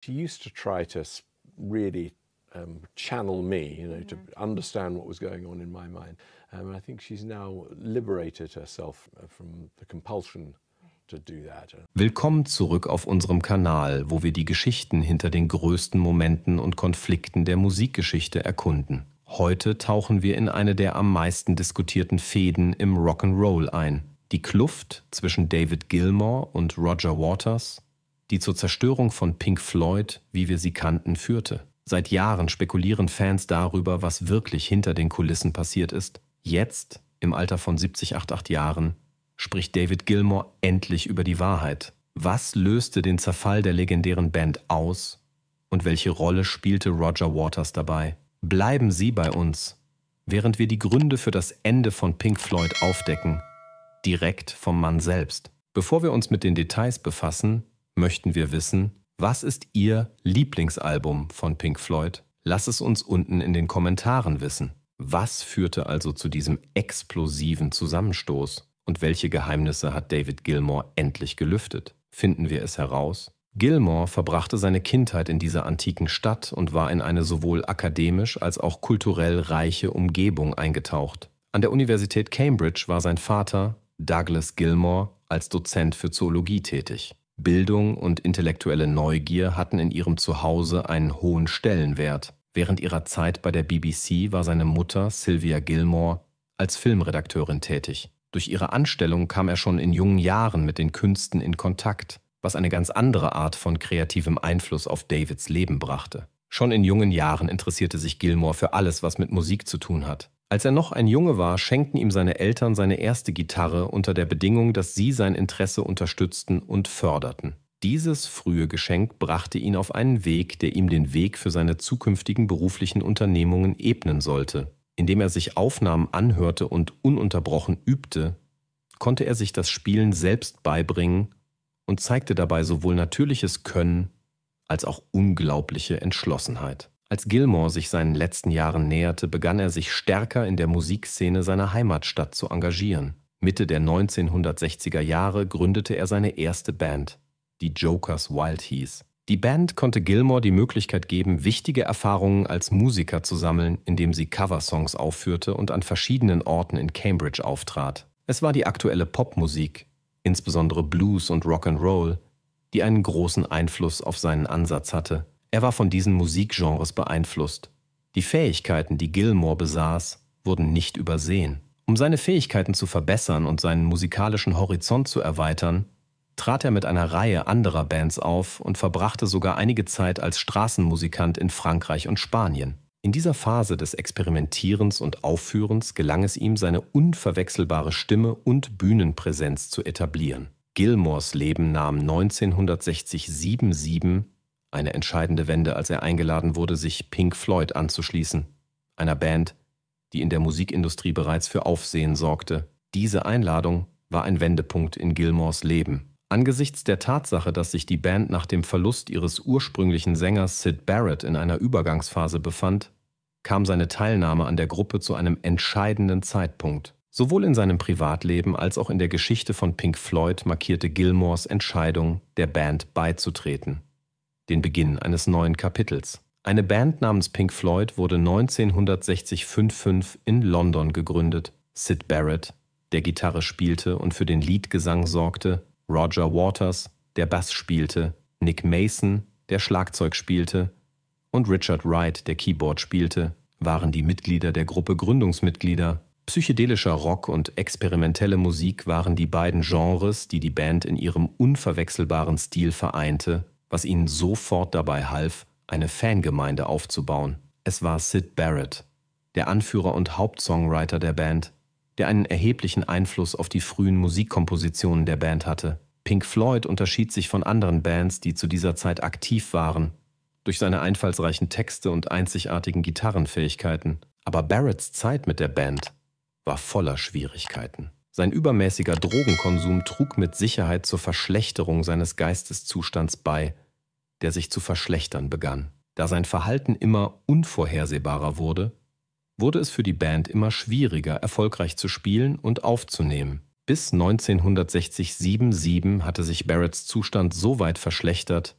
she used to try to really um, channel me, you know, mm -hmm. to mm-hmm. understand what was going on in my mind. Um, I think she's now liberated herself uh, from the compulsion Willkommen zurück auf unserem Kanal, wo wir die Geschichten hinter den größten Momenten und Konflikten der Musikgeschichte erkunden. Heute tauchen wir in eine der am meisten diskutierten Fäden im Rock'n'Roll ein. Die Kluft zwischen David Gilmour und Roger Waters, die zur Zerstörung von Pink Floyd, wie wir sie kannten, führte. Seit Jahren spekulieren Fans darüber, was wirklich hinter den Kulissen passiert ist. Jetzt, im Alter von 70, 88 Jahren, spricht David Gilmour endlich über die Wahrheit. Was löste den Zerfall der legendären Band aus und welche Rolle spielte Roger Waters dabei? Bleiben Sie bei uns, während wir die Gründe für das Ende von Pink Floyd aufdecken, direkt vom Mann selbst. Bevor wir uns mit den Details befassen, möchten wir wissen, was ist Ihr Lieblingsalbum von Pink Floyd? Lass es uns unten in den Kommentaren wissen. Was führte also zu diesem explosiven Zusammenstoß? Und welche Geheimnisse hat David Gilmore endlich gelüftet? Finden wir es heraus? Gilmore verbrachte seine Kindheit in dieser antiken Stadt und war in eine sowohl akademisch als auch kulturell reiche Umgebung eingetaucht. An der Universität Cambridge war sein Vater, Douglas Gilmore, als Dozent für Zoologie tätig. Bildung und intellektuelle Neugier hatten in ihrem Zuhause einen hohen Stellenwert. Während ihrer Zeit bei der BBC war seine Mutter, Sylvia Gilmore, als Filmredakteurin tätig. Durch ihre Anstellung kam er schon in jungen Jahren mit den Künsten in Kontakt, was eine ganz andere Art von kreativem Einfluss auf Davids Leben brachte. Schon in jungen Jahren interessierte sich Gilmore für alles, was mit Musik zu tun hat. Als er noch ein Junge war, schenkten ihm seine Eltern seine erste Gitarre unter der Bedingung, dass sie sein Interesse unterstützten und förderten. Dieses frühe Geschenk brachte ihn auf einen Weg, der ihm den Weg für seine zukünftigen beruflichen Unternehmungen ebnen sollte. Indem er sich Aufnahmen anhörte und ununterbrochen übte, konnte er sich das Spielen selbst beibringen und zeigte dabei sowohl natürliches Können als auch unglaubliche Entschlossenheit. Als Gilmore sich seinen letzten Jahren näherte, begann er sich stärker in der Musikszene seiner Heimatstadt zu engagieren. Mitte der 1960er Jahre gründete er seine erste Band, die Jokers Wild hieß. Die Band konnte Gilmore die Möglichkeit geben, wichtige Erfahrungen als Musiker zu sammeln, indem sie Coversongs aufführte und an verschiedenen Orten in Cambridge auftrat. Es war die aktuelle Popmusik, insbesondere Blues und Rock'n'Roll, die einen großen Einfluss auf seinen Ansatz hatte. Er war von diesen Musikgenres beeinflusst. Die Fähigkeiten, die Gilmore besaß, wurden nicht übersehen. Um seine Fähigkeiten zu verbessern und seinen musikalischen Horizont zu erweitern, trat er mit einer Reihe anderer Bands auf und verbrachte sogar einige Zeit als Straßenmusikant in Frankreich und Spanien. In dieser Phase des Experimentierens und Aufführens gelang es ihm, seine unverwechselbare Stimme und Bühnenpräsenz zu etablieren. Gilmores Leben nahm 1967 eine entscheidende Wende, als er eingeladen wurde, sich Pink Floyd anzuschließen, einer Band, die in der Musikindustrie bereits für Aufsehen sorgte. Diese Einladung war ein Wendepunkt in Gilmores Leben. Angesichts der Tatsache, dass sich die Band nach dem Verlust ihres ursprünglichen Sängers Sid Barrett in einer Übergangsphase befand, kam seine Teilnahme an der Gruppe zu einem entscheidenden Zeitpunkt. Sowohl in seinem Privatleben als auch in der Geschichte von Pink Floyd markierte Gilmores Entscheidung, der Band beizutreten den Beginn eines neuen Kapitels. Eine Band namens Pink Floyd wurde 1960 5 in London gegründet. Sid Barrett, der Gitarre spielte und für den Liedgesang sorgte, Roger Waters, der Bass spielte, Nick Mason, der Schlagzeug spielte, und Richard Wright, der Keyboard spielte, waren die Mitglieder der Gruppe Gründungsmitglieder. Psychedelischer Rock und experimentelle Musik waren die beiden Genres, die die Band in ihrem unverwechselbaren Stil vereinte was ihnen sofort dabei half, eine Fangemeinde aufzubauen. Es war Sid Barrett, der Anführer und Hauptsongwriter der Band, der einen erheblichen Einfluss auf die frühen Musikkompositionen der Band hatte. Pink Floyd unterschied sich von anderen Bands, die zu dieser Zeit aktiv waren, durch seine einfallsreichen Texte und einzigartigen Gitarrenfähigkeiten. Aber Barretts Zeit mit der Band war voller Schwierigkeiten. Sein übermäßiger Drogenkonsum trug mit Sicherheit zur Verschlechterung seines Geisteszustands bei der sich zu verschlechtern begann. Da sein Verhalten immer unvorhersehbarer wurde, wurde es für die Band immer schwieriger, erfolgreich zu spielen und aufzunehmen. Bis 1960-77 hatte sich Barretts Zustand so weit verschlechtert,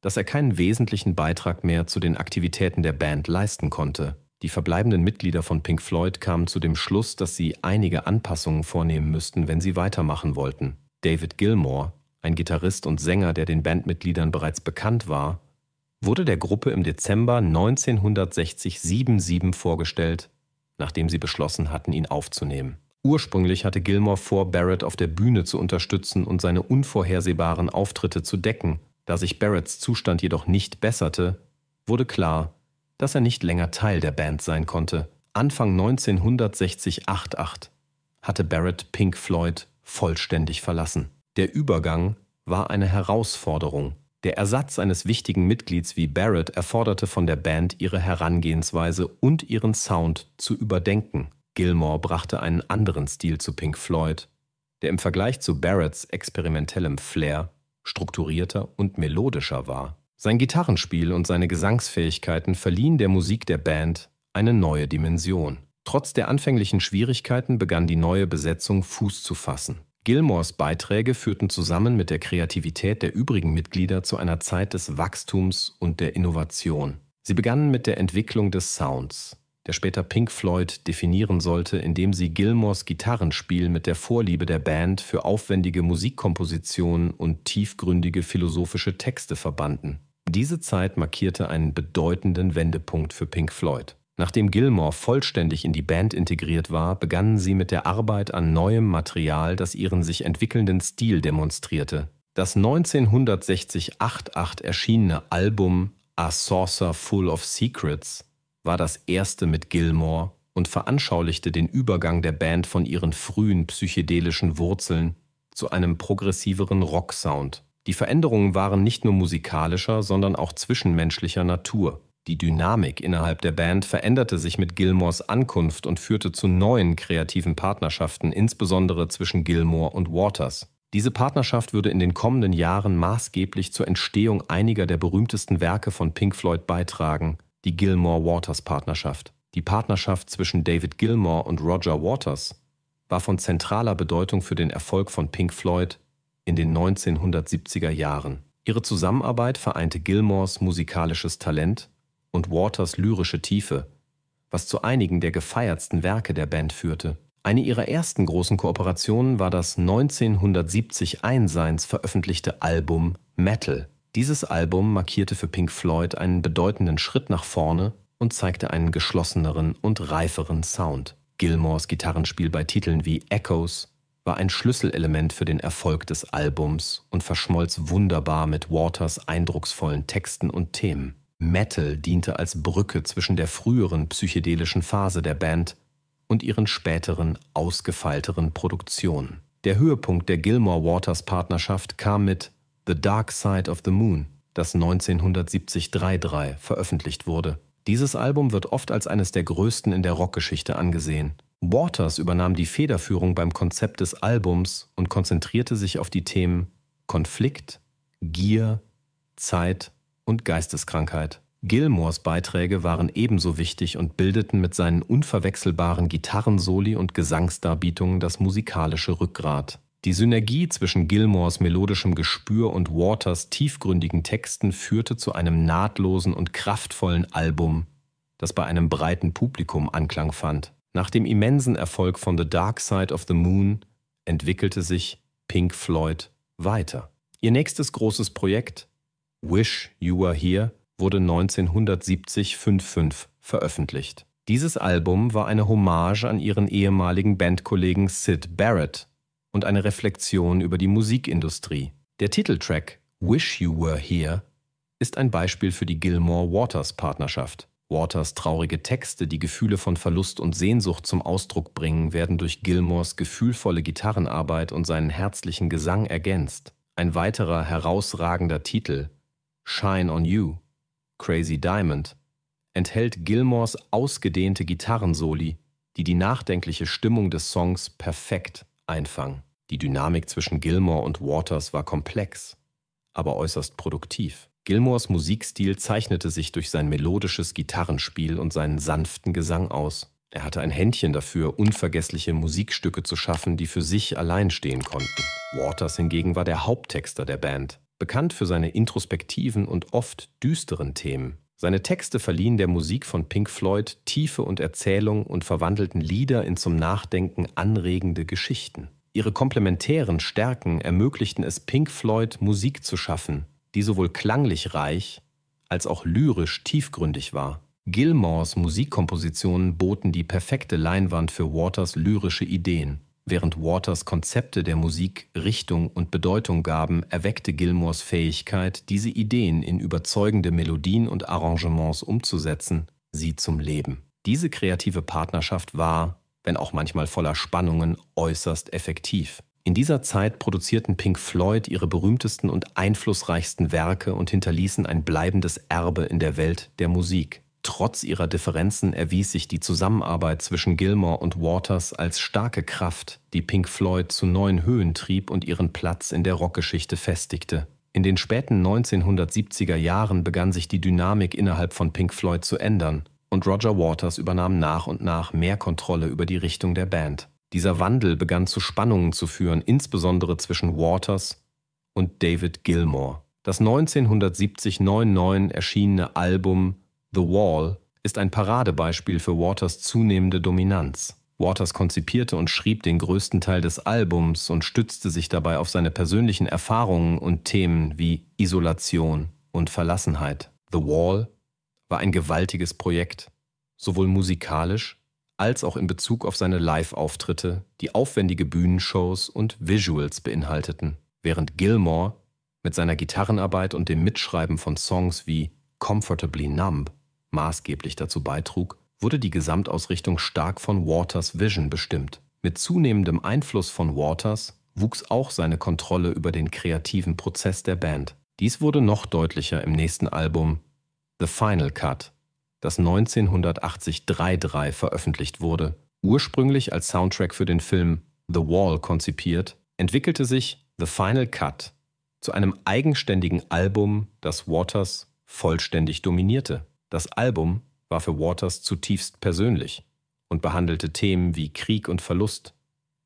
dass er keinen wesentlichen Beitrag mehr zu den Aktivitäten der Band leisten konnte. Die verbleibenden Mitglieder von Pink Floyd kamen zu dem Schluss, dass sie einige Anpassungen vornehmen müssten, wenn sie weitermachen wollten. David Gilmore, ein Gitarrist und Sänger, der den Bandmitgliedern bereits bekannt war, wurde der Gruppe im Dezember 1960 77 vorgestellt, nachdem sie beschlossen hatten, ihn aufzunehmen. Ursprünglich hatte Gilmore vor, Barrett auf der Bühne zu unterstützen und seine unvorhersehbaren Auftritte zu decken. Da sich Barretts Zustand jedoch nicht besserte, wurde klar, dass er nicht länger Teil der Band sein konnte. Anfang 1960 88 hatte Barrett Pink Floyd vollständig verlassen. Der Übergang war eine Herausforderung. Der Ersatz eines wichtigen Mitglieds wie Barrett erforderte von der Band, ihre Herangehensweise und ihren Sound zu überdenken. Gilmore brachte einen anderen Stil zu Pink Floyd, der im Vergleich zu Barretts experimentellem Flair strukturierter und melodischer war. Sein Gitarrenspiel und seine Gesangsfähigkeiten verliehen der Musik der Band eine neue Dimension. Trotz der anfänglichen Schwierigkeiten begann die neue Besetzung Fuß zu fassen. Gilmores Beiträge führten zusammen mit der Kreativität der übrigen Mitglieder zu einer Zeit des Wachstums und der Innovation. Sie begannen mit der Entwicklung des Sounds, der später Pink Floyd definieren sollte, indem sie Gilmores Gitarrenspiel mit der Vorliebe der Band für aufwendige Musikkompositionen und tiefgründige philosophische Texte verbanden. Diese Zeit markierte einen bedeutenden Wendepunkt für Pink Floyd. Nachdem Gilmore vollständig in die Band integriert war, begannen sie mit der Arbeit an neuem Material, das ihren sich entwickelnden Stil demonstrierte. Das 1960 88 erschienene Album A Saucer Full of Secrets war das erste mit Gilmore und veranschaulichte den Übergang der Band von ihren frühen psychedelischen Wurzeln zu einem progressiveren Rocksound. Die Veränderungen waren nicht nur musikalischer, sondern auch zwischenmenschlicher Natur. Die Dynamik innerhalb der Band veränderte sich mit Gilmores Ankunft und führte zu neuen kreativen Partnerschaften, insbesondere zwischen Gilmore und Waters. Diese Partnerschaft würde in den kommenden Jahren maßgeblich zur Entstehung einiger der berühmtesten Werke von Pink Floyd beitragen, die Gilmore-Waters-Partnerschaft. Die Partnerschaft zwischen David Gilmore und Roger Waters war von zentraler Bedeutung für den Erfolg von Pink Floyd in den 1970er Jahren. Ihre Zusammenarbeit vereinte Gilmores musikalisches Talent und Waters lyrische Tiefe, was zu einigen der gefeiertsten Werke der Band führte. Eine ihrer ersten großen Kooperationen war das 1970 einseins veröffentlichte Album Metal. Dieses Album markierte für Pink Floyd einen bedeutenden Schritt nach vorne und zeigte einen geschlosseneren und reiferen Sound. Gilmores Gitarrenspiel bei Titeln wie Echoes war ein Schlüsselelement für den Erfolg des Albums und verschmolz wunderbar mit Waters eindrucksvollen Texten und Themen. Metal diente als Brücke zwischen der früheren psychedelischen Phase der Band und ihren späteren, ausgefeilteren Produktionen. Der Höhepunkt der Gilmore Waters Partnerschaft kam mit The Dark Side of the Moon, das 1970 3 veröffentlicht wurde. Dieses Album wird oft als eines der größten in der Rockgeschichte angesehen. Waters übernahm die Federführung beim Konzept des Albums und konzentrierte sich auf die Themen Konflikt, Gier, Zeit und Geisteskrankheit. Gilmores Beiträge waren ebenso wichtig und bildeten mit seinen unverwechselbaren Gitarrensoli und Gesangsdarbietungen das musikalische Rückgrat. Die Synergie zwischen Gilmores melodischem Gespür und Waters tiefgründigen Texten führte zu einem nahtlosen und kraftvollen Album, das bei einem breiten Publikum Anklang fand. Nach dem immensen Erfolg von The Dark Side of the Moon entwickelte sich Pink Floyd weiter. Ihr nächstes großes Projekt Wish You Were Here wurde 1970 5.5 veröffentlicht. Dieses Album war eine Hommage an ihren ehemaligen Bandkollegen Sid Barrett und eine Reflexion über die Musikindustrie. Der Titeltrack Wish You Were Here ist ein Beispiel für die Gilmore-Waters-Partnerschaft. Waters traurige Texte, die Gefühle von Verlust und Sehnsucht zum Ausdruck bringen, werden durch Gilmores gefühlvolle Gitarrenarbeit und seinen herzlichen Gesang ergänzt. Ein weiterer herausragender Titel Shine on You, Crazy Diamond, enthält Gilmores ausgedehnte Gitarrensoli, die die nachdenkliche Stimmung des Songs perfekt einfangen. Die Dynamik zwischen Gilmore und Waters war komplex, aber äußerst produktiv. Gilmores Musikstil zeichnete sich durch sein melodisches Gitarrenspiel und seinen sanften Gesang aus. Er hatte ein Händchen dafür, unvergessliche Musikstücke zu schaffen, die für sich allein stehen konnten. Waters hingegen war der Haupttexter der Band bekannt für seine introspektiven und oft düsteren Themen. Seine Texte verliehen der Musik von Pink Floyd Tiefe und Erzählung und verwandelten Lieder in zum Nachdenken anregende Geschichten. Ihre komplementären Stärken ermöglichten es Pink Floyd, Musik zu schaffen, die sowohl klanglich reich als auch lyrisch tiefgründig war. Gilmores Musikkompositionen boten die perfekte Leinwand für Waters lyrische Ideen. Während Waters Konzepte der Musik Richtung und Bedeutung gaben, erweckte Gilmores Fähigkeit, diese Ideen in überzeugende Melodien und Arrangements umzusetzen, sie zum Leben. Diese kreative Partnerschaft war, wenn auch manchmal voller Spannungen, äußerst effektiv. In dieser Zeit produzierten Pink Floyd ihre berühmtesten und einflussreichsten Werke und hinterließen ein bleibendes Erbe in der Welt der Musik. Trotz ihrer Differenzen erwies sich die Zusammenarbeit zwischen Gilmore und Waters als starke Kraft, die Pink Floyd zu neuen Höhen trieb und ihren Platz in der Rockgeschichte festigte. In den späten 1970er Jahren begann sich die Dynamik innerhalb von Pink Floyd zu ändern und Roger Waters übernahm nach und nach mehr Kontrolle über die Richtung der Band. Dieser Wandel begann zu Spannungen zu führen, insbesondere zwischen Waters und David Gilmore. Das 1970-99 erschienene Album The Wall ist ein Paradebeispiel für Waters zunehmende Dominanz. Waters konzipierte und schrieb den größten Teil des Albums und stützte sich dabei auf seine persönlichen Erfahrungen und Themen wie Isolation und Verlassenheit. The Wall war ein gewaltiges Projekt, sowohl musikalisch als auch in Bezug auf seine Live-Auftritte, die aufwendige Bühnenshows und Visuals beinhalteten, während Gilmore mit seiner Gitarrenarbeit und dem Mitschreiben von Songs wie Comfortably Numb maßgeblich dazu beitrug, wurde die Gesamtausrichtung stark von Waters’ Vision bestimmt. Mit zunehmendem Einfluss von Waters wuchs auch seine Kontrolle über den kreativen Prozess der Band. Dies wurde noch deutlicher im nächsten Album The Final Cut, das 1980 3-3 veröffentlicht wurde. Ursprünglich als Soundtrack für den Film The Wall konzipiert, entwickelte sich The Final Cut zu einem eigenständigen Album, das Waters vollständig dominierte. Das Album war für Waters zutiefst persönlich und behandelte Themen wie Krieg und Verlust,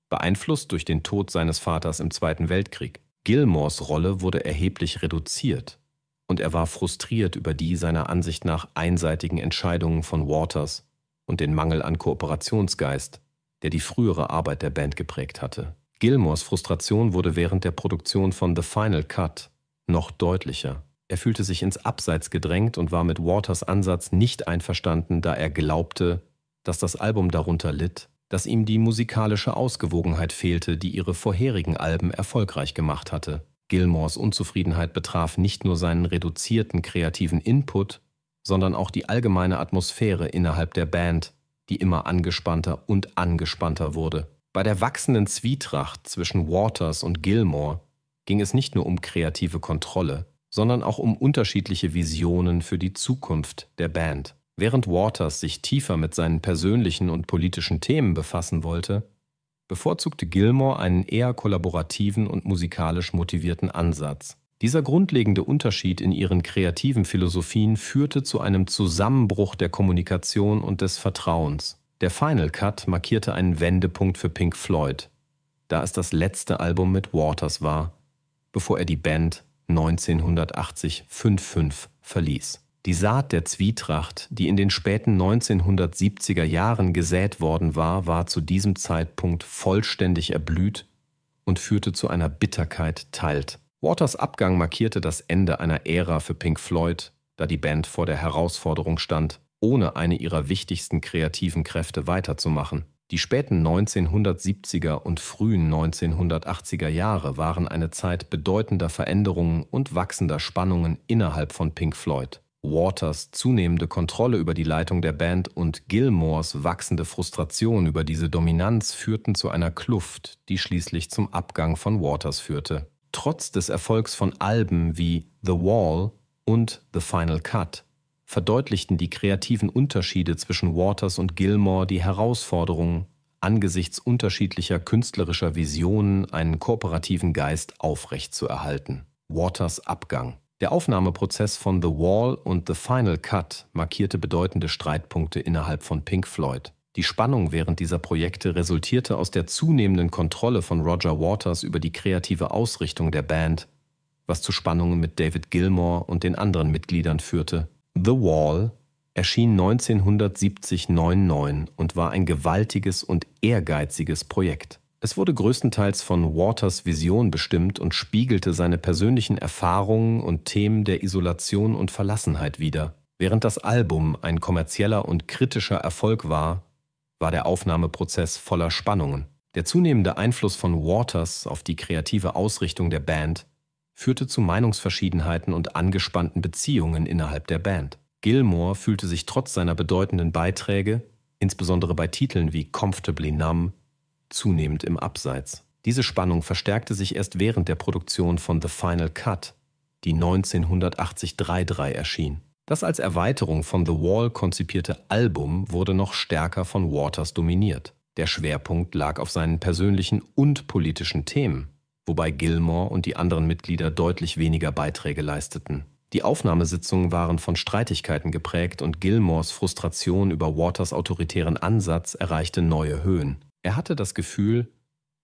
beeinflusst durch den Tod seines Vaters im Zweiten Weltkrieg. Gilmores Rolle wurde erheblich reduziert und er war frustriert über die seiner Ansicht nach einseitigen Entscheidungen von Waters und den Mangel an Kooperationsgeist, der die frühere Arbeit der Band geprägt hatte. Gilmores Frustration wurde während der Produktion von The Final Cut noch deutlicher. Er fühlte sich ins Abseits gedrängt und war mit Waters Ansatz nicht einverstanden, da er glaubte, dass das Album darunter litt, dass ihm die musikalische Ausgewogenheit fehlte, die ihre vorherigen Alben erfolgreich gemacht hatte. Gilmores Unzufriedenheit betraf nicht nur seinen reduzierten kreativen Input, sondern auch die allgemeine Atmosphäre innerhalb der Band, die immer angespannter und angespannter wurde. Bei der wachsenden Zwietracht zwischen Waters und Gilmore ging es nicht nur um kreative Kontrolle, sondern auch um unterschiedliche Visionen für die Zukunft der Band. Während Waters sich tiefer mit seinen persönlichen und politischen Themen befassen wollte, bevorzugte Gilmore einen eher kollaborativen und musikalisch motivierten Ansatz. Dieser grundlegende Unterschied in ihren kreativen Philosophien führte zu einem Zusammenbruch der Kommunikation und des Vertrauens. Der Final Cut markierte einen Wendepunkt für Pink Floyd, da es das letzte Album mit Waters war, bevor er die Band 1980 55 verließ. Die Saat der Zwietracht, die in den späten 1970er Jahren gesät worden war, war zu diesem Zeitpunkt vollständig erblüht und führte zu einer Bitterkeit teilt. Waters Abgang markierte das Ende einer Ära für Pink Floyd, da die Band vor der Herausforderung stand, ohne eine ihrer wichtigsten kreativen Kräfte weiterzumachen. Die späten 1970er und frühen 1980er Jahre waren eine Zeit bedeutender Veränderungen und wachsender Spannungen innerhalb von Pink Floyd. Waters zunehmende Kontrolle über die Leitung der Band und Gilmores wachsende Frustration über diese Dominanz führten zu einer Kluft, die schließlich zum Abgang von Waters führte. Trotz des Erfolgs von Alben wie The Wall und The Final Cut verdeutlichten die kreativen Unterschiede zwischen Waters und Gilmore die Herausforderungen, angesichts unterschiedlicher künstlerischer Visionen einen kooperativen Geist aufrechtzuerhalten. Waters Abgang. Der Aufnahmeprozess von The Wall und The Final Cut markierte bedeutende Streitpunkte innerhalb von Pink Floyd. Die Spannung während dieser Projekte resultierte aus der zunehmenden Kontrolle von Roger Waters über die kreative Ausrichtung der Band, was zu Spannungen mit David Gilmore und den anderen Mitgliedern führte, The Wall erschien 1970-99 und war ein gewaltiges und ehrgeiziges Projekt. Es wurde größtenteils von Waters Vision bestimmt und spiegelte seine persönlichen Erfahrungen und Themen der Isolation und Verlassenheit wider. Während das Album ein kommerzieller und kritischer Erfolg war, war der Aufnahmeprozess voller Spannungen. Der zunehmende Einfluss von Waters auf die kreative Ausrichtung der Band führte zu Meinungsverschiedenheiten und angespannten Beziehungen innerhalb der Band. Gilmore fühlte sich trotz seiner bedeutenden Beiträge, insbesondere bei Titeln wie Comfortably Numb, zunehmend im Abseits. Diese Spannung verstärkte sich erst während der Produktion von The Final Cut, die 1980 3 erschien. Das als Erweiterung von The Wall konzipierte Album wurde noch stärker von Waters dominiert. Der Schwerpunkt lag auf seinen persönlichen und politischen Themen wobei Gilmore und die anderen Mitglieder deutlich weniger Beiträge leisteten. Die Aufnahmesitzungen waren von Streitigkeiten geprägt und Gilmores Frustration über Waters autoritären Ansatz erreichte neue Höhen. Er hatte das Gefühl,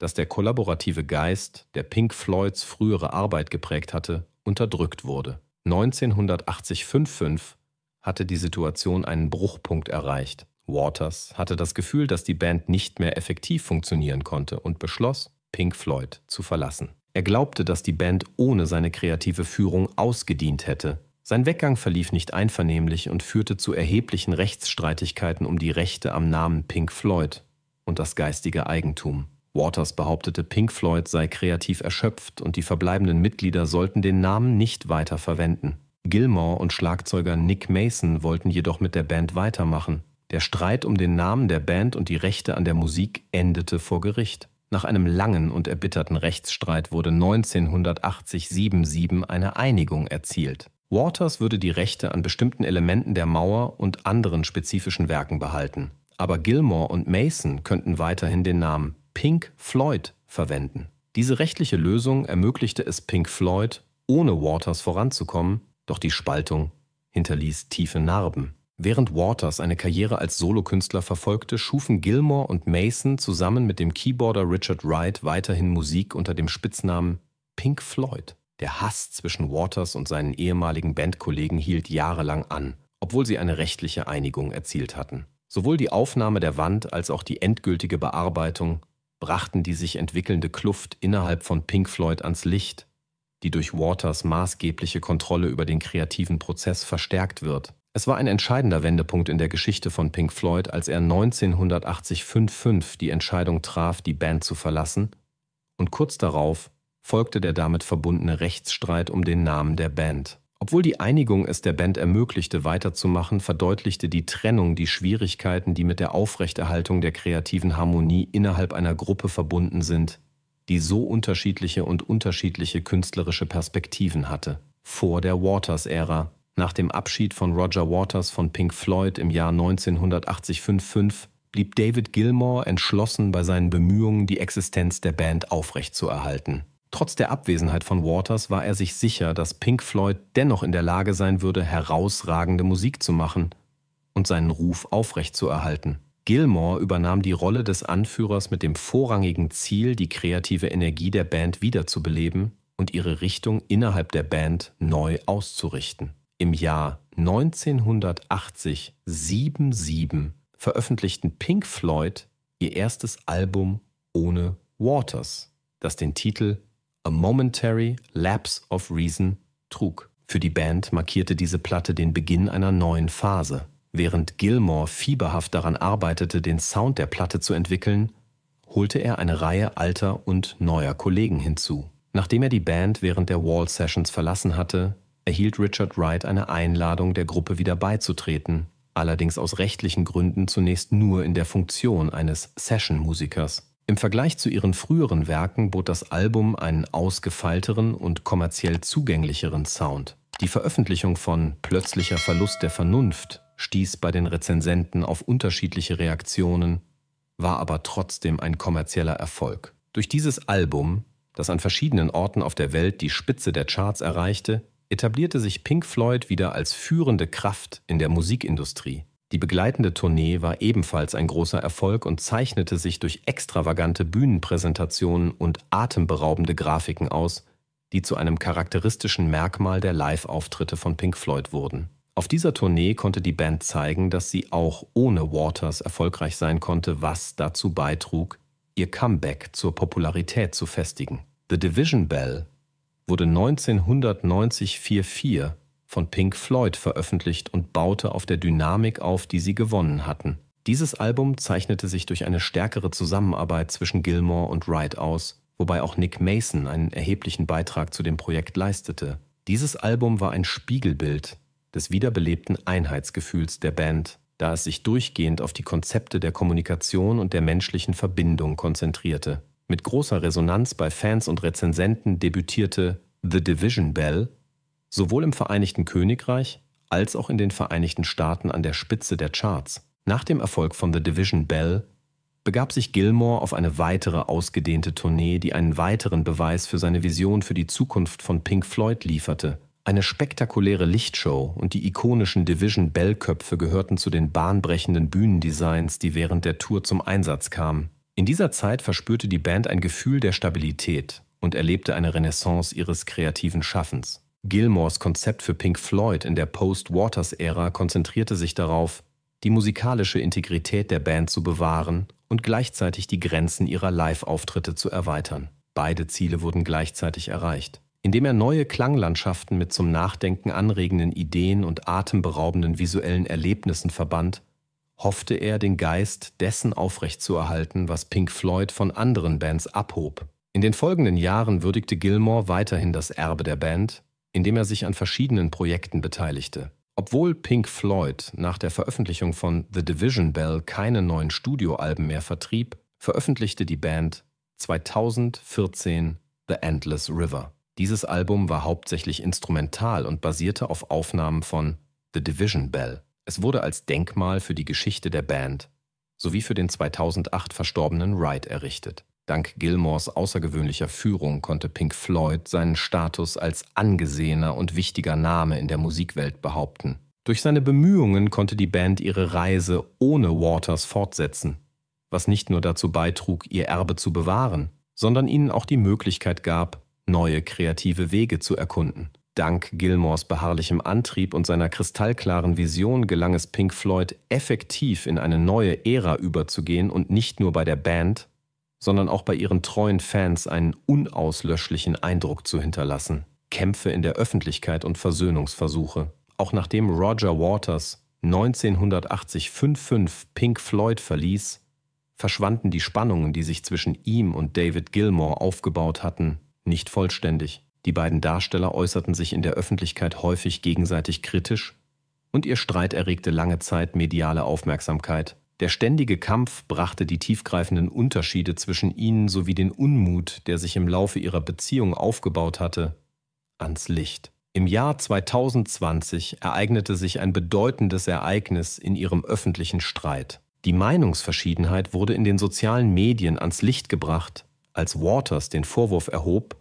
dass der kollaborative Geist, der Pink Floyds frühere Arbeit geprägt hatte, unterdrückt wurde. 1980-55 hatte die Situation einen Bruchpunkt erreicht. Waters hatte das Gefühl, dass die Band nicht mehr effektiv funktionieren konnte und beschloss, Pink Floyd, zu verlassen. Er glaubte, dass die Band ohne seine kreative Führung ausgedient hätte. Sein Weggang verlief nicht einvernehmlich und führte zu erheblichen Rechtsstreitigkeiten um die Rechte am Namen Pink Floyd und das geistige Eigentum. Waters behauptete, Pink Floyd sei kreativ erschöpft und die verbleibenden Mitglieder sollten den Namen nicht weiter verwenden. Gilmore und Schlagzeuger Nick Mason wollten jedoch mit der Band weitermachen. Der Streit um den Namen der Band und die Rechte an der Musik endete vor Gericht. Nach einem langen und erbitterten Rechtsstreit wurde 1980-77 eine Einigung erzielt. Waters würde die Rechte an bestimmten Elementen der Mauer und anderen spezifischen Werken behalten, aber Gilmore und Mason könnten weiterhin den Namen Pink Floyd verwenden. Diese rechtliche Lösung ermöglichte es Pink Floyd, ohne Waters voranzukommen, doch die Spaltung hinterließ tiefe Narben. Während Waters eine Karriere als Solokünstler verfolgte, schufen Gilmore und Mason zusammen mit dem Keyboarder Richard Wright weiterhin Musik unter dem Spitznamen Pink Floyd. Der Hass zwischen Waters und seinen ehemaligen Bandkollegen hielt jahrelang an, obwohl sie eine rechtliche Einigung erzielt hatten. Sowohl die Aufnahme der Wand als auch die endgültige Bearbeitung brachten die sich entwickelnde Kluft innerhalb von Pink Floyd ans Licht, die durch Waters maßgebliche Kontrolle über den kreativen Prozess verstärkt wird. Es war ein entscheidender Wendepunkt in der Geschichte von Pink Floyd, als er 1980 5 die Entscheidung traf, die Band zu verlassen, und kurz darauf folgte der damit verbundene Rechtsstreit um den Namen der Band. Obwohl die Einigung es der Band ermöglichte, weiterzumachen, verdeutlichte die Trennung die Schwierigkeiten, die mit der Aufrechterhaltung der kreativen Harmonie innerhalb einer Gruppe verbunden sind, die so unterschiedliche und unterschiedliche künstlerische Perspektiven hatte. Vor der Waters-Ära nach dem Abschied von Roger Waters von Pink Floyd im Jahr 1985-5 blieb David Gilmour entschlossen bei seinen Bemühungen, die Existenz der Band aufrechtzuerhalten. Trotz der Abwesenheit von Waters war er sich sicher, dass Pink Floyd dennoch in der Lage sein würde, herausragende Musik zu machen und seinen Ruf aufrechtzuerhalten. Gilmore übernahm die Rolle des Anführers mit dem vorrangigen Ziel, die kreative Energie der Band wiederzubeleben und ihre Richtung innerhalb der Band neu auszurichten im Jahr 1980 77 veröffentlichten Pink Floyd ihr erstes Album ohne Waters, das den Titel A Momentary Lapse of Reason trug. Für die Band markierte diese Platte den Beginn einer neuen Phase. Während Gilmore fieberhaft daran arbeitete, den Sound der Platte zu entwickeln, holte er eine Reihe alter und neuer Kollegen hinzu. Nachdem er die Band während der Wall Sessions verlassen hatte, erhielt Richard Wright eine Einladung, der Gruppe wieder beizutreten, allerdings aus rechtlichen Gründen zunächst nur in der Funktion eines Session-Musikers. Im Vergleich zu ihren früheren Werken bot das Album einen ausgefeilteren und kommerziell zugänglicheren Sound. Die Veröffentlichung von Plötzlicher Verlust der Vernunft stieß bei den Rezensenten auf unterschiedliche Reaktionen, war aber trotzdem ein kommerzieller Erfolg. Durch dieses Album, das an verschiedenen Orten auf der Welt die Spitze der Charts erreichte, etablierte sich Pink Floyd wieder als führende Kraft in der Musikindustrie. Die begleitende Tournee war ebenfalls ein großer Erfolg und zeichnete sich durch extravagante Bühnenpräsentationen und atemberaubende Grafiken aus, die zu einem charakteristischen Merkmal der Live-Auftritte von Pink Floyd wurden. Auf dieser Tournee konnte die Band zeigen, dass sie auch ohne Waters erfolgreich sein konnte, was dazu beitrug, ihr Comeback zur Popularität zu festigen. The Division Bell wurde 1990 4-4 von Pink Floyd veröffentlicht und baute auf der Dynamik auf, die sie gewonnen hatten. Dieses Album zeichnete sich durch eine stärkere Zusammenarbeit zwischen Gilmore und Wright aus, wobei auch Nick Mason einen erheblichen Beitrag zu dem Projekt leistete. Dieses Album war ein Spiegelbild des wiederbelebten Einheitsgefühls der Band, da es sich durchgehend auf die Konzepte der Kommunikation und der menschlichen Verbindung konzentrierte. Mit großer Resonanz bei Fans und Rezensenten debütierte The Division Bell sowohl im Vereinigten Königreich als auch in den Vereinigten Staaten an der Spitze der Charts. Nach dem Erfolg von The Division Bell begab sich Gilmore auf eine weitere ausgedehnte Tournee, die einen weiteren Beweis für seine Vision für die Zukunft von Pink Floyd lieferte. Eine spektakuläre Lichtshow und die ikonischen Division Bell-Köpfe gehörten zu den bahnbrechenden Bühnendesigns, die während der Tour zum Einsatz kamen. In dieser Zeit verspürte die Band ein Gefühl der Stabilität und erlebte eine Renaissance ihres kreativen Schaffens. Gilmores Konzept für Pink Floyd in der Post-Waters-Ära konzentrierte sich darauf, die musikalische Integrität der Band zu bewahren und gleichzeitig die Grenzen ihrer Live-Auftritte zu erweitern. Beide Ziele wurden gleichzeitig erreicht. Indem er neue Klanglandschaften mit zum Nachdenken anregenden Ideen und atemberaubenden visuellen Erlebnissen verband, hoffte er, den Geist dessen aufrechtzuerhalten, was Pink Floyd von anderen Bands abhob. In den folgenden Jahren würdigte Gilmore weiterhin das Erbe der Band, indem er sich an verschiedenen Projekten beteiligte. Obwohl Pink Floyd nach der Veröffentlichung von The Division Bell keine neuen Studioalben mehr vertrieb, veröffentlichte die Band 2014 The Endless River. Dieses Album war hauptsächlich instrumental und basierte auf Aufnahmen von The Division Bell. Es wurde als Denkmal für die Geschichte der Band sowie für den 2008 verstorbenen Wright errichtet. Dank Gilmores außergewöhnlicher Führung konnte Pink Floyd seinen Status als angesehener und wichtiger Name in der Musikwelt behaupten. Durch seine Bemühungen konnte die Band ihre Reise ohne Waters fortsetzen, was nicht nur dazu beitrug, ihr Erbe zu bewahren, sondern ihnen auch die Möglichkeit gab, neue kreative Wege zu erkunden. Dank Gilmores beharrlichem Antrieb und seiner kristallklaren Vision gelang es Pink Floyd, effektiv in eine neue Ära überzugehen und nicht nur bei der Band, sondern auch bei ihren treuen Fans einen unauslöschlichen Eindruck zu hinterlassen. Kämpfe in der Öffentlichkeit und Versöhnungsversuche. Auch nachdem Roger Waters 1980 55 Pink Floyd verließ, verschwanden die Spannungen, die sich zwischen ihm und David Gilmore aufgebaut hatten, nicht vollständig. Die beiden Darsteller äußerten sich in der Öffentlichkeit häufig gegenseitig kritisch und ihr Streit erregte lange Zeit mediale Aufmerksamkeit. Der ständige Kampf brachte die tiefgreifenden Unterschiede zwischen ihnen sowie den Unmut, der sich im Laufe ihrer Beziehung aufgebaut hatte, ans Licht. Im Jahr 2020 ereignete sich ein bedeutendes Ereignis in ihrem öffentlichen Streit. Die Meinungsverschiedenheit wurde in den sozialen Medien ans Licht gebracht, als Waters den Vorwurf erhob,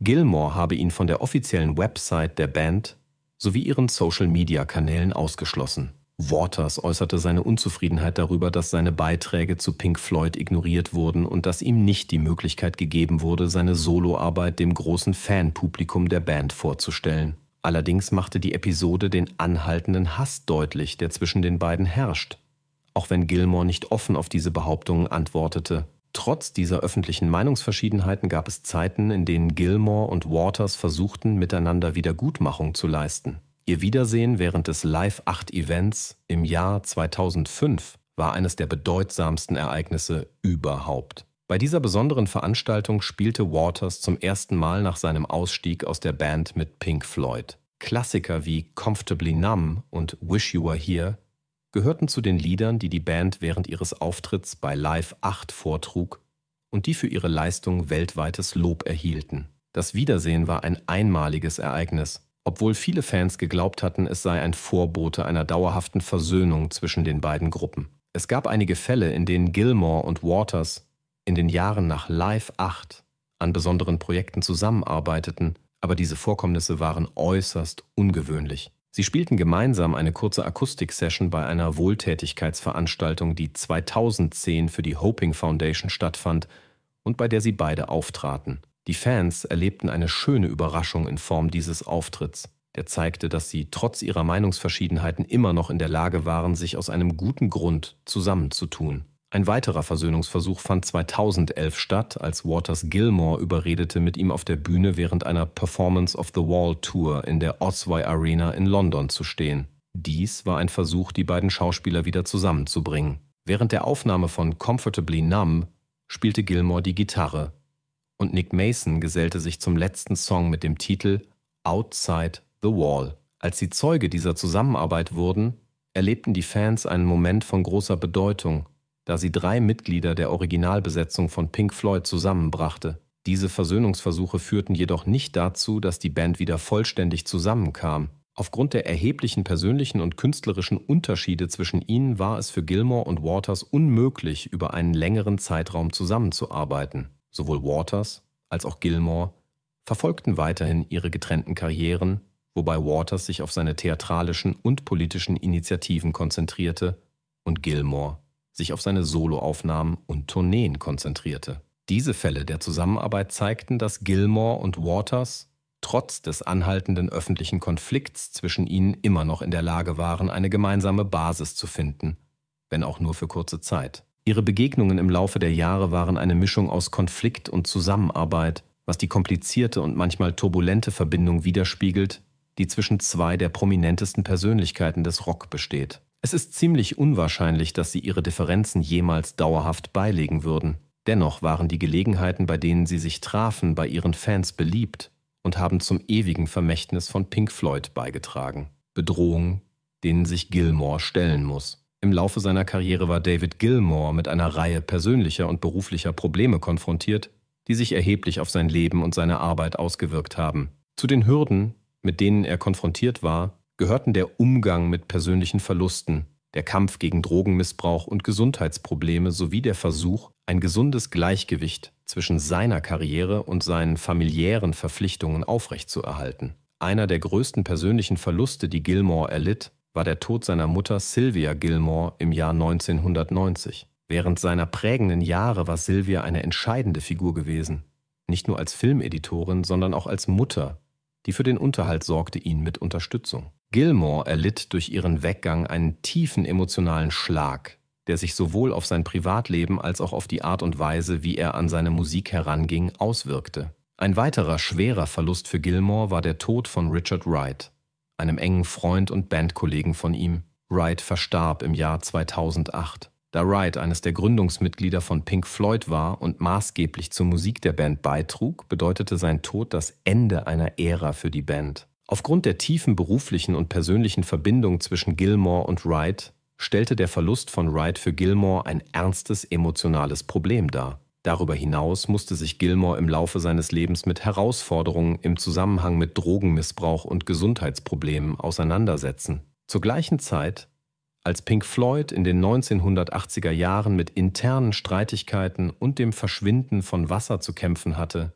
Gilmore habe ihn von der offiziellen Website der Band sowie ihren Social-Media-Kanälen ausgeschlossen. Waters äußerte seine Unzufriedenheit darüber, dass seine Beiträge zu Pink Floyd ignoriert wurden und dass ihm nicht die Möglichkeit gegeben wurde, seine Soloarbeit dem großen Fanpublikum der Band vorzustellen. Allerdings machte die Episode den anhaltenden Hass deutlich, der zwischen den beiden herrscht, auch wenn Gilmore nicht offen auf diese Behauptungen antwortete. Trotz dieser öffentlichen Meinungsverschiedenheiten gab es Zeiten, in denen Gilmore und Waters versuchten, miteinander Wiedergutmachung zu leisten. Ihr Wiedersehen während des Live-8-Events im Jahr 2005 war eines der bedeutsamsten Ereignisse überhaupt. Bei dieser besonderen Veranstaltung spielte Waters zum ersten Mal nach seinem Ausstieg aus der Band mit Pink Floyd. Klassiker wie Comfortably Numb und Wish You Were Here gehörten zu den Liedern, die die Band während ihres Auftritts bei Live 8 vortrug und die für ihre Leistung weltweites Lob erhielten. Das Wiedersehen war ein einmaliges Ereignis, obwohl viele Fans geglaubt hatten, es sei ein Vorbote einer dauerhaften Versöhnung zwischen den beiden Gruppen. Es gab einige Fälle, in denen Gilmore und Waters in den Jahren nach Live 8 an besonderen Projekten zusammenarbeiteten, aber diese Vorkommnisse waren äußerst ungewöhnlich. Sie spielten gemeinsam eine kurze Akustik-Session bei einer Wohltätigkeitsveranstaltung, die 2010 für die Hoping Foundation stattfand und bei der sie beide auftraten. Die Fans erlebten eine schöne Überraschung in Form dieses Auftritts. Der zeigte, dass sie trotz ihrer Meinungsverschiedenheiten immer noch in der Lage waren, sich aus einem guten Grund zusammenzutun. Ein weiterer Versöhnungsversuch fand 2011 statt, als Waters Gilmore überredete, mit ihm auf der Bühne während einer Performance of the Wall Tour in der Osway Arena in London zu stehen. Dies war ein Versuch, die beiden Schauspieler wieder zusammenzubringen. Während der Aufnahme von Comfortably Numb spielte Gilmore die Gitarre und Nick Mason gesellte sich zum letzten Song mit dem Titel Outside the Wall. Als sie Zeuge dieser Zusammenarbeit wurden, erlebten die Fans einen Moment von großer Bedeutung da sie drei Mitglieder der Originalbesetzung von Pink Floyd zusammenbrachte. Diese Versöhnungsversuche führten jedoch nicht dazu, dass die Band wieder vollständig zusammenkam. Aufgrund der erheblichen persönlichen und künstlerischen Unterschiede zwischen ihnen war es für Gilmore und Waters unmöglich, über einen längeren Zeitraum zusammenzuarbeiten. Sowohl Waters als auch Gilmore verfolgten weiterhin ihre getrennten Karrieren, wobei Waters sich auf seine theatralischen und politischen Initiativen konzentrierte und Gilmore sich auf seine Soloaufnahmen und Tourneen konzentrierte. Diese Fälle der Zusammenarbeit zeigten, dass Gilmore und Waters trotz des anhaltenden öffentlichen Konflikts zwischen ihnen immer noch in der Lage waren, eine gemeinsame Basis zu finden, wenn auch nur für kurze Zeit. Ihre Begegnungen im Laufe der Jahre waren eine Mischung aus Konflikt und Zusammenarbeit, was die komplizierte und manchmal turbulente Verbindung widerspiegelt, die zwischen zwei der prominentesten Persönlichkeiten des Rock besteht. Es ist ziemlich unwahrscheinlich, dass sie ihre Differenzen jemals dauerhaft beilegen würden. Dennoch waren die Gelegenheiten, bei denen sie sich trafen, bei ihren Fans beliebt und haben zum ewigen Vermächtnis von Pink Floyd beigetragen. Bedrohungen, denen sich Gilmore stellen muss. Im Laufe seiner Karriere war David Gilmore mit einer Reihe persönlicher und beruflicher Probleme konfrontiert, die sich erheblich auf sein Leben und seine Arbeit ausgewirkt haben. Zu den Hürden, mit denen er konfrontiert war, gehörten der Umgang mit persönlichen Verlusten, der Kampf gegen Drogenmissbrauch und Gesundheitsprobleme sowie der Versuch, ein gesundes Gleichgewicht zwischen seiner Karriere und seinen familiären Verpflichtungen aufrechtzuerhalten. Einer der größten persönlichen Verluste, die Gilmore erlitt, war der Tod seiner Mutter Sylvia Gilmore im Jahr 1990. Während seiner prägenden Jahre war Sylvia eine entscheidende Figur gewesen, nicht nur als Filmeditorin, sondern auch als Mutter, die für den Unterhalt sorgte, ihn mit Unterstützung. Gilmore erlitt durch ihren Weggang einen tiefen emotionalen Schlag, der sich sowohl auf sein Privatleben als auch auf die Art und Weise, wie er an seine Musik heranging, auswirkte. Ein weiterer schwerer Verlust für Gilmore war der Tod von Richard Wright, einem engen Freund und Bandkollegen von ihm. Wright verstarb im Jahr 2008. Da Wright eines der Gründungsmitglieder von Pink Floyd war und maßgeblich zur Musik der Band beitrug, bedeutete sein Tod das Ende einer Ära für die Band. Aufgrund der tiefen beruflichen und persönlichen Verbindung zwischen Gilmore und Wright stellte der Verlust von Wright für Gilmore ein ernstes emotionales Problem dar. Darüber hinaus musste sich Gilmore im Laufe seines Lebens mit Herausforderungen im Zusammenhang mit Drogenmissbrauch und Gesundheitsproblemen auseinandersetzen. Zur gleichen Zeit, als Pink Floyd in den 1980er Jahren mit internen Streitigkeiten und dem Verschwinden von Wasser zu kämpfen hatte,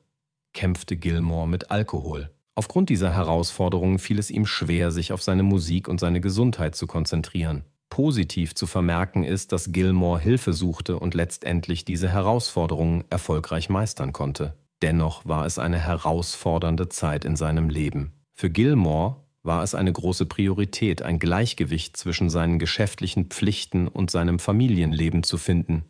kämpfte Gilmore mit Alkohol. Aufgrund dieser Herausforderungen fiel es ihm schwer, sich auf seine Musik und seine Gesundheit zu konzentrieren. Positiv zu vermerken ist, dass Gilmore Hilfe suchte und letztendlich diese Herausforderungen erfolgreich meistern konnte. Dennoch war es eine herausfordernde Zeit in seinem Leben. Für Gilmore war es eine große Priorität, ein Gleichgewicht zwischen seinen geschäftlichen Pflichten und seinem Familienleben zu finden.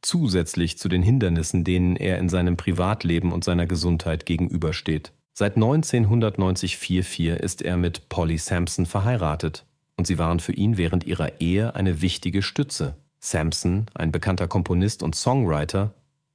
Zusätzlich zu den Hindernissen, denen er in seinem Privatleben und seiner Gesundheit gegenübersteht. Seit 1990 44 ist er mit Polly Sampson verheiratet und sie waren für ihn während ihrer Ehe eine wichtige Stütze. Sampson, ein bekannter Komponist und Songwriter,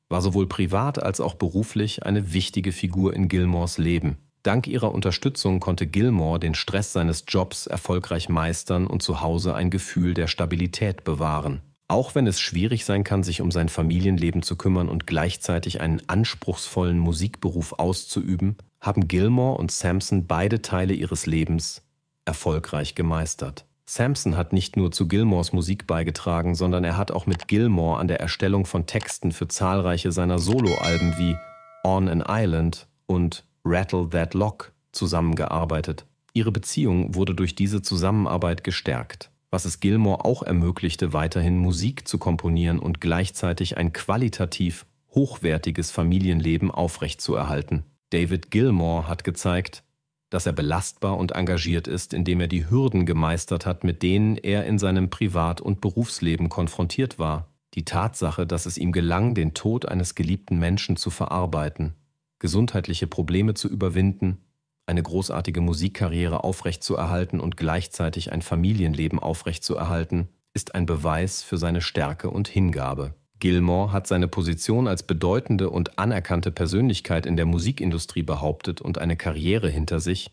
war sowohl privat als auch beruflich eine wichtige Figur in Gilmores Leben. Dank ihrer Unterstützung konnte Gilmore den Stress seines Jobs erfolgreich meistern und zu Hause ein Gefühl der Stabilität bewahren. Auch wenn es schwierig sein kann, sich um sein Familienleben zu kümmern und gleichzeitig einen anspruchsvollen Musikberuf auszuüben, haben Gilmore und Samson beide Teile ihres Lebens erfolgreich gemeistert. Samson hat nicht nur zu Gilmores Musik beigetragen, sondern er hat auch mit Gilmore an der Erstellung von Texten für zahlreiche seiner Soloalben wie On an Island und Rattle That Lock zusammengearbeitet. Ihre Beziehung wurde durch diese Zusammenarbeit gestärkt, was es Gilmore auch ermöglichte, weiterhin Musik zu komponieren und gleichzeitig ein qualitativ hochwertiges Familienleben aufrechtzuerhalten. David Gilmore hat gezeigt, dass er belastbar und engagiert ist, indem er die Hürden gemeistert hat, mit denen er in seinem Privat- und Berufsleben konfrontiert war. Die Tatsache, dass es ihm gelang, den Tod eines geliebten Menschen zu verarbeiten, gesundheitliche Probleme zu überwinden, eine großartige Musikkarriere aufrechtzuerhalten und gleichzeitig ein Familienleben aufrechtzuerhalten, ist ein Beweis für seine Stärke und Hingabe. Gilmore hat seine Position als bedeutende und anerkannte Persönlichkeit in der Musikindustrie behauptet und eine Karriere hinter sich,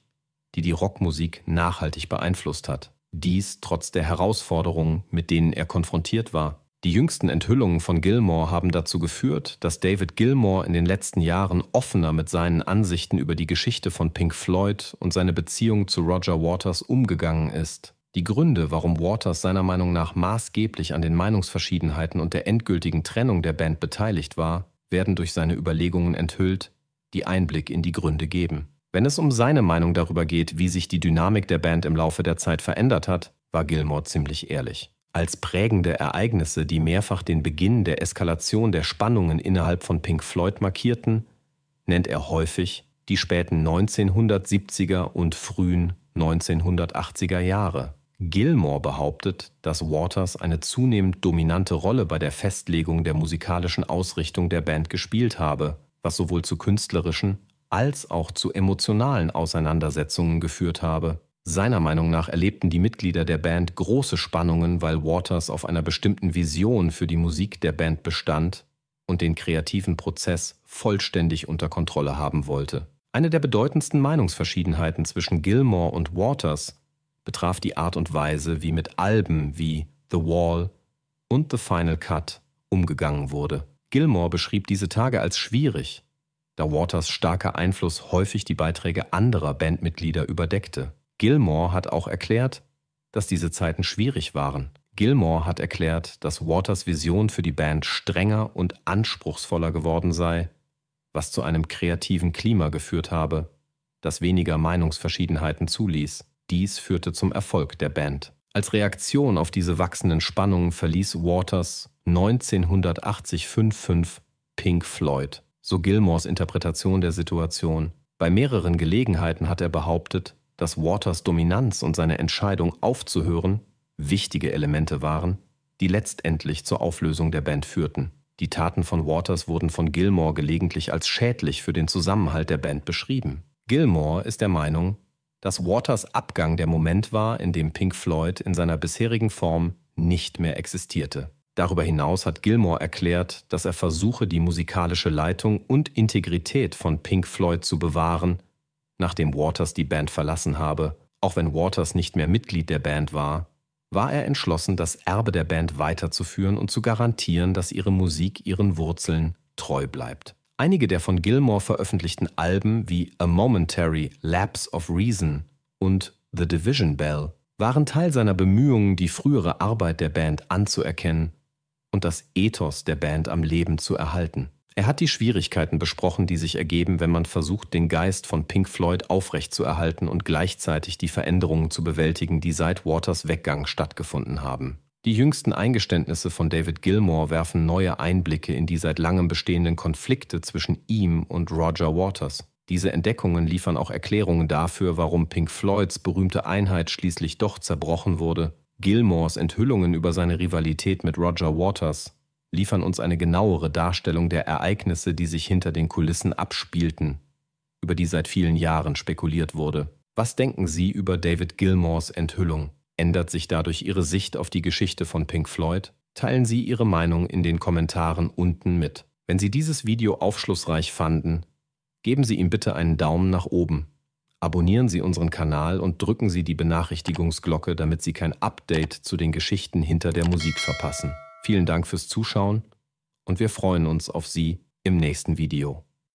die die Rockmusik nachhaltig beeinflusst hat. Dies trotz der Herausforderungen, mit denen er konfrontiert war. Die jüngsten Enthüllungen von Gilmore haben dazu geführt, dass David Gilmore in den letzten Jahren offener mit seinen Ansichten über die Geschichte von Pink Floyd und seine Beziehung zu Roger Waters umgegangen ist. Die Gründe, warum Waters seiner Meinung nach maßgeblich an den Meinungsverschiedenheiten und der endgültigen Trennung der Band beteiligt war, werden durch seine Überlegungen enthüllt, die Einblick in die Gründe geben. Wenn es um seine Meinung darüber geht, wie sich die Dynamik der Band im Laufe der Zeit verändert hat, war Gilmore ziemlich ehrlich. Als prägende Ereignisse, die mehrfach den Beginn der Eskalation der Spannungen innerhalb von Pink Floyd markierten, nennt er häufig die späten 1970er und frühen 1980er Jahre, Gilmore behauptet, dass Waters eine zunehmend dominante Rolle bei der Festlegung der musikalischen Ausrichtung der Band gespielt habe, was sowohl zu künstlerischen als auch zu emotionalen Auseinandersetzungen geführt habe. Seiner Meinung nach erlebten die Mitglieder der Band große Spannungen, weil Waters auf einer bestimmten Vision für die Musik der Band bestand und den kreativen Prozess vollständig unter Kontrolle haben wollte. Eine der bedeutendsten Meinungsverschiedenheiten zwischen Gilmore und Waters betraf die Art und Weise, wie mit Alben wie The Wall und The Final Cut umgegangen wurde. Gilmore beschrieb diese Tage als schwierig, da Waters starker Einfluss häufig die Beiträge anderer Bandmitglieder überdeckte. Gilmore hat auch erklärt, dass diese Zeiten schwierig waren. Gilmore hat erklärt, dass Waters Vision für die Band strenger und anspruchsvoller geworden sei, was zu einem kreativen Klima geführt habe, das weniger Meinungsverschiedenheiten zuließ. Dies führte zum Erfolg der Band. Als Reaktion auf diese wachsenden Spannungen verließ Waters 1980 55 Pink Floyd, so Gilmores Interpretation der Situation. Bei mehreren Gelegenheiten hat er behauptet, dass Waters Dominanz und seine Entscheidung aufzuhören wichtige Elemente waren, die letztendlich zur Auflösung der Band führten. Die Taten von Waters wurden von Gilmore gelegentlich als schädlich für den Zusammenhalt der Band beschrieben. Gilmore ist der Meinung, dass Waters Abgang der Moment war, in dem Pink Floyd in seiner bisherigen Form nicht mehr existierte. Darüber hinaus hat Gilmore erklärt, dass er versuche, die musikalische Leitung und Integrität von Pink Floyd zu bewahren, nachdem Waters die Band verlassen habe. Auch wenn Waters nicht mehr Mitglied der Band war, war er entschlossen, das Erbe der Band weiterzuführen und zu garantieren, dass ihre Musik ihren Wurzeln treu bleibt. Einige der von Gilmore veröffentlichten Alben wie A Momentary Lapse of Reason und The Division Bell waren Teil seiner Bemühungen, die frühere Arbeit der Band anzuerkennen und das Ethos der Band am Leben zu erhalten. Er hat die Schwierigkeiten besprochen, die sich ergeben, wenn man versucht, den Geist von Pink Floyd aufrechtzuerhalten und gleichzeitig die Veränderungen zu bewältigen, die seit Waters Weggang stattgefunden haben. Die jüngsten Eingeständnisse von David Gilmour werfen neue Einblicke in die seit langem bestehenden Konflikte zwischen ihm und Roger Waters. Diese Entdeckungen liefern auch Erklärungen dafür, warum Pink Floyds berühmte Einheit schließlich doch zerbrochen wurde. Gilmores Enthüllungen über seine Rivalität mit Roger Waters liefern uns eine genauere Darstellung der Ereignisse, die sich hinter den Kulissen abspielten, über die seit vielen Jahren spekuliert wurde. Was denken Sie über David Gilmores Enthüllung? Ändert sich dadurch Ihre Sicht auf die Geschichte von Pink Floyd? Teilen Sie Ihre Meinung in den Kommentaren unten mit. Wenn Sie dieses Video aufschlussreich fanden, geben Sie ihm bitte einen Daumen nach oben. Abonnieren Sie unseren Kanal und drücken Sie die Benachrichtigungsglocke, damit Sie kein Update zu den Geschichten hinter der Musik verpassen. Vielen Dank fürs Zuschauen und wir freuen uns auf Sie im nächsten Video.